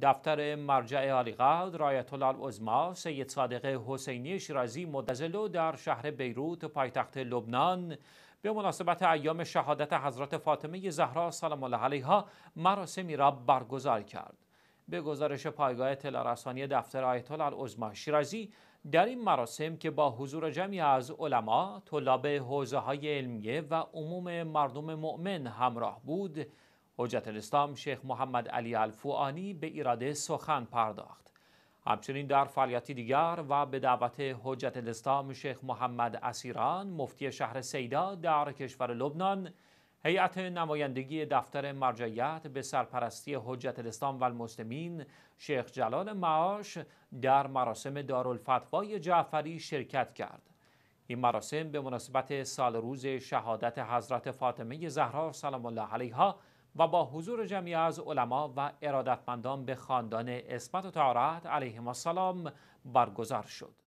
دفتر مرجع عالیقدر آیت الله العظما سید صادق حسینی شیرازی مدزلو در شهر بیروت پایتخت لبنان به مناسبت ایام شهادت حضرت فاطمه زهرا سلام الله علیها مراسمی را برگزار کرد به گزارش پایگاه تلارسانی دفتر آیت الله عظما شیرازی در این مراسم که با حضور جمعی از علما، طلاب حوزه های علمیه و عموم مردم مؤمن همراه بود، حجت الاسلام شیخ محمد علی الفوانی به ایراده سخن پرداخت همچنین در فعالیتی دیگر و به دعوت حجت الاسلام شیخ محمد اسیران مفتی شهر سیدا در کشور لبنان هیئت نمایندگی دفتر مرجعیت به سرپرستی حجت الاسلام و المسلمین شیخ جلال معاش در مراسم دارالفتوای جعفری شرکت کرد این مراسم به مناسبت سال روز شهادت حضرت فاطمه زهرا سلام الله علیها و با حضور جمعی از علما و ارادتمندان به خاندان اسمت و تعارت علیهم السلام برگزار شد